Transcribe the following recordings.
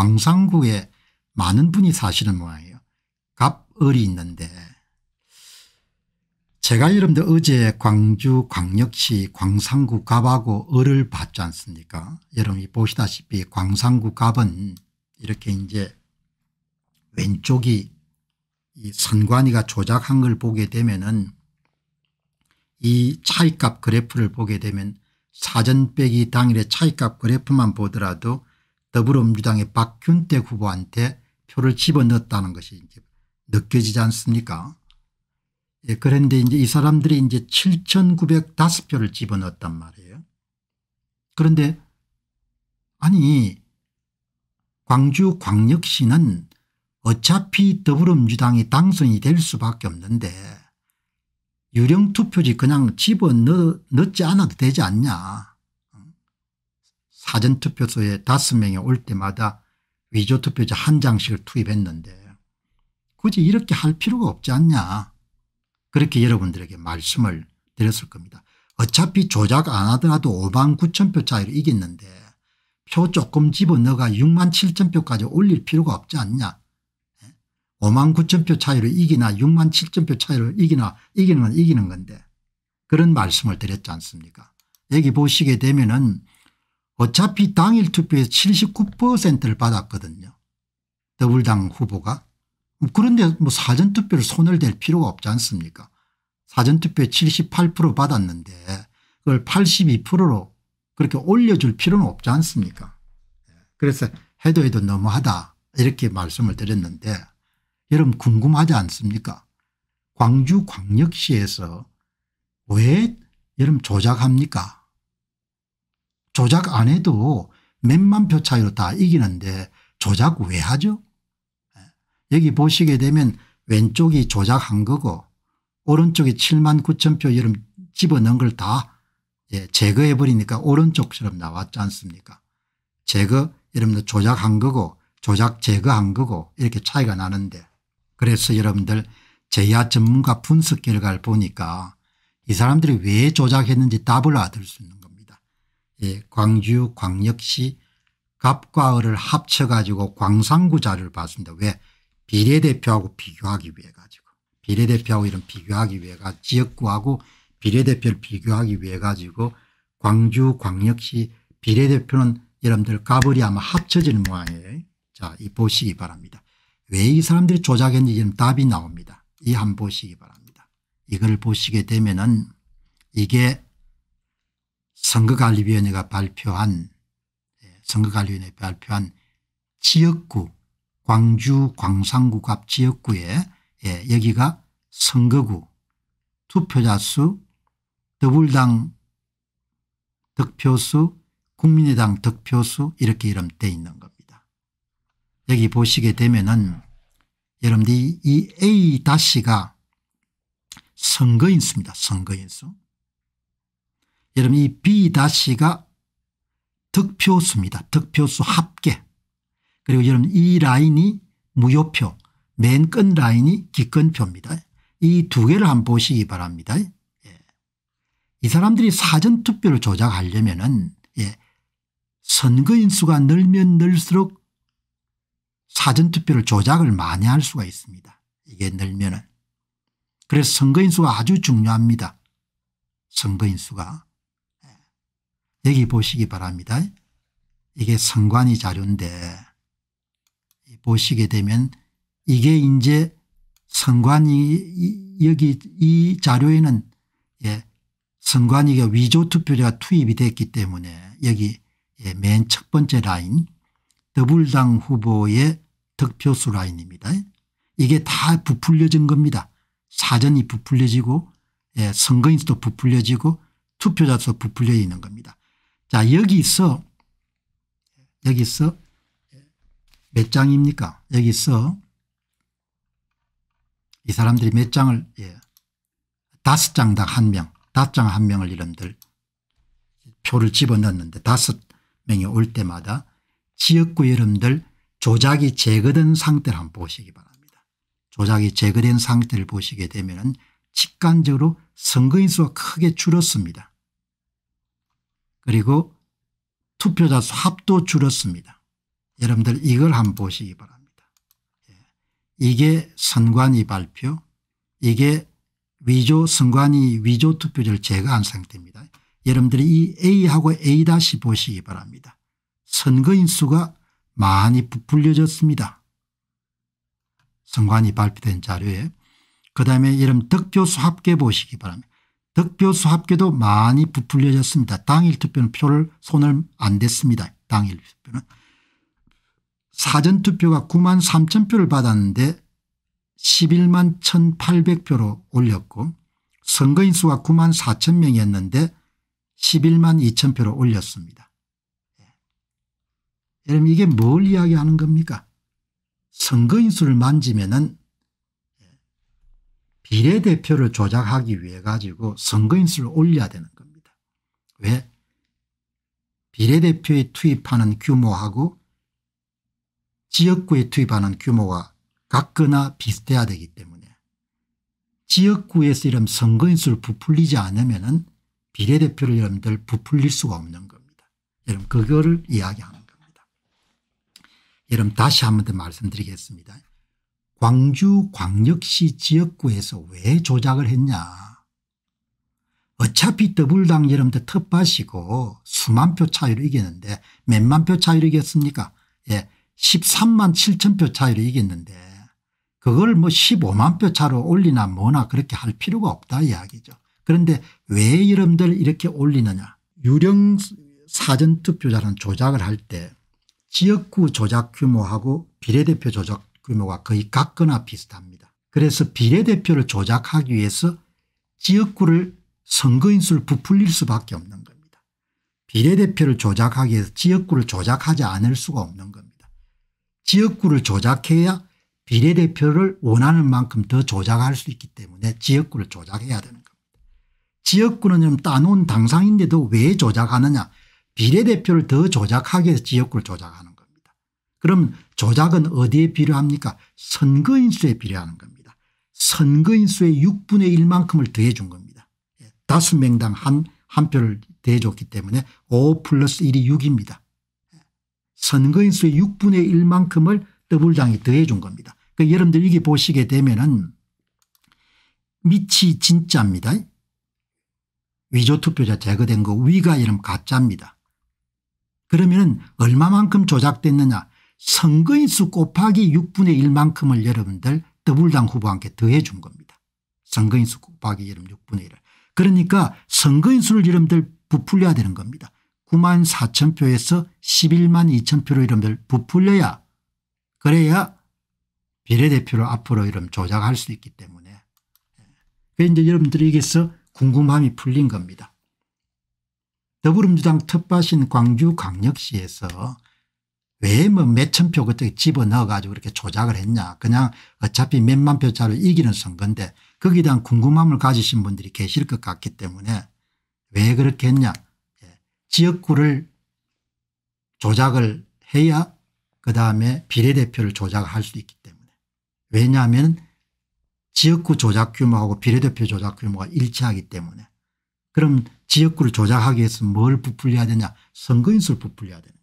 광산구에 많은 분이 사시는 모양이에요. 갑을이 있는데 제가 여러분들 어제 광주 광역시 광산구 갑하고 을을 봤지 않습니까 여러분이 보시다시피 광산구 갑은 이렇게 이제 왼쪽이 이 선관위가 조작한 걸 보게 되면은 이 차익값 그래프를 보게 되면 사전 빼기 당일의 차익값 그래프만 보더라도 더불어민주당의 박균택 후보한테 표를 집어넣었다는 것이 이제 느껴지지 않습니까? 예, 그런데 이제 이 사람들이 이제 7,905표를 집어넣었단 말이에요. 그런데 아니 광주 광역시는 어차피 더불어민주당이 당선이 될 수밖에 없는데 유령 투표지 그냥 집어넣지 않아도 되지 않냐. 사전투표소에 다섯 명이 올 때마다 위조투표지 한 장씩을 투입했는데 굳이 이렇게 할 필요가 없지 않냐 그렇게 여러분들에게 말씀을 드렸을 겁니다. 어차피 조작 안 하더라도 5만 9천 표 차이로 이겼는데 표 조금 집어넣어가 6만 7천 표까지 올릴 필요가 없지 않냐 5만 예? 9천 표 차이로 이기나 6만 7천 표 차이로 이기나 이기는 건 이기는 건데 그런 말씀을 드렸지 않습니까 여기 보시게 되면 은 어차피 당일 투표에서 79%를 받았거든요. 더불당 후보가. 그런데 뭐 사전투표를 손을 댈 필요가 없지 않습니까 사전투표에 78% 받았는데 그걸 82%로 그렇게 올려줄 필요는 없지 않습니까 예. 그래서 해도 해도 너무하다 이렇게 말씀을 드렸는데 여러분 궁금하지 않습니까 광주 광역시에서 왜 여러분 조작합니까 조작 안 해도 몇만 표 차이로 다 이기는데 조작 왜 하죠? 예. 여기 보시게 되면 왼쪽이 조작한 거고 오른쪽이 7만 9천 표 여름 집어넣은 걸다 예, 제거해 버리니까 오른쪽처럼 나왔지 않습니까 제거 여러분들 조작한 거고 조작 제거한 거고 이렇게 차이가 나는데 그래서 여러분들 제야 전문가 분석 결과를 보니까 이 사람들이 왜 조작했는지 답을 얻을 수 있는 예, 광주 광역시 갑과을을 합쳐가지고 광산구자를 봤습니다. 왜 비례대표하고 비교하기 위해 가지고 비례대표하고 이런 비교하기 위해 가 지역구하고 비례대표를 비교하기 위해 가지고 광주 광역시 비례대표는 여러분들 가불이 아마 합쳐질 모양이에요. 자, 이 보시기 바랍니다. 왜 이 사람들이 조작했는지 지금 답이 나옵니다. 이 한 보시기 바랍니다. 이걸 보시게 되면은 이게 선거관리위원회가 발표한 예, 선거관리위원회 발표한 지역구 광주 광산구갑 지역구에 예, 여기가 선거구 투표자 수 더불당 득표수 국민의당 득표수 이렇게 이름돼 있는 겁니다. 여기 보시게 되면은 여러분들이 이 A-가 다시 선거인수입니다. 선거인수. 여러분 이 B-가 다 득표수입니다. 득표수 합계. 그리고 여러분 이 라인이 무효표 맨 끝 라인이 기권표입니다. 이 두 개를 한번 보시기 바랍니다. 예. 이 사람들이 사전투표를 조작하려면 은 예. 선거인 수가 늘면 늘수록 사전투표를 조작을 많이 할 수가 있습니다. 이게 늘면 은 그래서 선거인 수가 아주 중요합니다. 선거인 수가. 여기 보시기 바랍니다. 이게 상관이 자료인데 보시게 되면 이게 이제 선관위 여기 이 자료에는 예, 선관위가 위조 투표자가 투입이 됐기 때문에 여기 예, 맨첫 번째 라인 더불당 후보의 득표수 라인입니다. 이게 다 부풀려진 겁니다. 사전이 부풀려지고 예, 선거인수도 부풀려지고 투표자 수 부풀려 있는 겁니다. 자, 여기서, 여기서 몇 장입니까? 여기서 이 사람들이 몇 장을, 예, 다섯 장당 한 명, 다섯 장 한 명을 이름들 표를 집어넣는데 다섯 명이 올 때마다 지역구 이름들 조작이 제거된 상태를 한번 보시기 바랍니다. 조작이 제거된 상태를 보시게 되면 직관적으로 선거인수가 크게 줄었습니다. 그리고 투표자 수 합도 줄었습니다. 여러분들 이걸 한번 보시기 바랍니다. 예. 이게 선관위 발표 이게 위조 선관위 위조 투표를 제거한 상태입니다. 여러분들이 이 A하고 A 다시 보시기 바랍니다. 선거인 수가 많이 부풀려졌습니다. 선관위 발표된 자료에 그다음에 이름 득표수 합계 보시기 바랍니다. 득표수 합계도 많이 부풀려졌습니다. 당일 투표는 표를 손을 안 댔습니다. 당일 투표는. 사전투표가 9만 3천 표를 받았는데 11만 1,800표로 올렸고 선거인 수가 9만 4천 명이었는데 11만 2천 표로 올렸습니다. 예. 여러분 이게 뭘 이야기하는 겁니까? 선거인 수를 만지면 비례대표를 조작하기 위해 가지고 선거인 수를 올려야 되는 겁니다. 왜? 비례대표에 투입하는 규모하고 지역구에 투입하는 규모가 같거나 비슷해야 되기 때문에 지역구에서 이런 선거인수를 부풀리지 않으면 은 비례대표를 여러분들 부풀릴 수가 없는 겁니다. 여러분 그거를 이야기하는 겁니다. 여러분 다시 한 번 더 말씀드리겠습니다. 광주 광역시 지역구에서 왜 조작을 했냐. 어차피 더블당 여러분들 텃밭이고 수만 표 차이로 이겼는데 몇만 표 차이로 이겼습니까 예, 13만 7천 표 차이로 이겼는데 그걸 뭐 15만 표 차로 올리나 뭐나 그렇게 할 필요가 없다 이야기죠. 그런데 왜 여러분들 이렇게 올리느냐 유령 사전투표자는 조작을 할 때 지역구 조작 규모하고 비례대표 조작 규모가 거의 같거나 비슷합니다. 그래서 비례대표를 조작하기 위해서 지역구를 선거인수를 부풀릴 수밖에 없는 겁니다. 비례대표를 조작하기 위해서 지역구를 조작하지 않을 수가 없는 겁니다. 지역구를 조작해야 비례대표를 원하는 만큼 더 조작할 수 있기 때문에 지역구를 조작해야 되는 겁니다. 지역구는 좀 따놓은 당상인데도 왜 조작하느냐 비례대표를 더 조작하기 위해서 지역구를 조작하는 그럼 조작은 어디에 필요합니까 선거인수에 필요한 겁니다. 선거인수의 6분의 1만큼을 더해 준 겁니다. 예, 다수 명당 한, 한 표를 더해 줬기 때문에 5 플러스 1이 6입니다. 예, 선거인수의 6분의 1만큼을 더블당이 더해 준 겁니다. 그러니까 여러분들 이게 보시게 되면은 밑이 진짜입니다. 위조투표자 제거된 거 위가 이름 가짜입니다. 그러면 얼마만큼 조작됐느냐 선거인수 곱하기 6분의 1만큼을 여러분들 더불당 후보한테 더해 준 겁니다. 선거인수 곱하기 여러분 6분의 1을. 그러니까 선거인수를 여러분들 부풀려야 되는 겁니다. 9만 4천 표에서 11만 2천 표로 여러분들 부풀려야 그래야 비례대표를 앞으로 이름 조작할 수 있기 때문에 예. 이제 여러분들에게서 궁금함이 풀린 겁니다. 더불어민주당 텃밭인 광주 광역시에서 왜뭐 몇천 표 그때 집어넣어 가지고 이렇게 조작을 했냐 그냥 어차피 몇만 표 차로 이기는 선거인데 거기에 대한 궁금함을 가지신 분들이 계실 것 같기 때문에 왜 그렇게 했냐 예. 지역구를 조작을 해야 그다음에 비례대표를 조작할 수 있기 때문에 왜냐하면 지역구 조작 규모하고 비례대표 조작 규모가 일치하기 때문에 그럼 지역구를 조작하기 위해서 뭘 부풀려야 되냐 선거인수를 부풀려야 되냐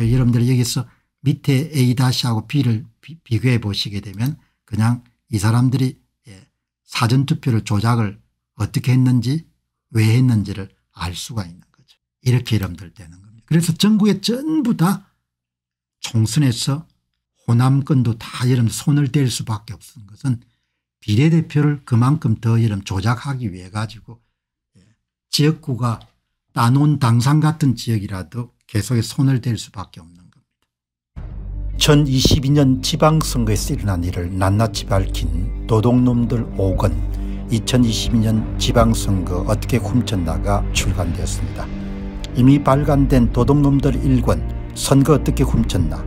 여러분들 여기서 밑에 A-하고 B를 비교해 보시게 되면 그냥 이 사람들이 예, 사전투표를 조작을 어떻게 했는지 왜 했는지를 알 수가 있는 거죠. 이렇게 이름들되는 겁니다. 그래서 전국에 전부 다 총선에서 호남권도 다 여름 손을 댈 수밖에 없는 것은 비례대표를 그만큼 더 여름 조작하기 위해 가지고 예, 지역구가 따놓은 당상 같은 지역이라도 계속 손을 댈 수밖에 없는 겁니다. 2022년 지방선거에서 일어난 일을 낱낱이 밝힌 도둑놈들 5권 2022년 지방선거 어떻게 훔쳤나가 출간되었습니다. 이미 발간된 도둑놈들 1권 선거 어떻게 훔쳤나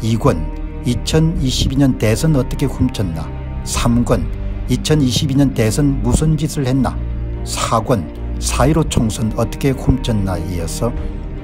2권 2022년 대선 어떻게 훔쳤나 3권 2022년 대선 무슨 짓을 했나 4권 4.15 총선 어떻게 훔쳤나 이어서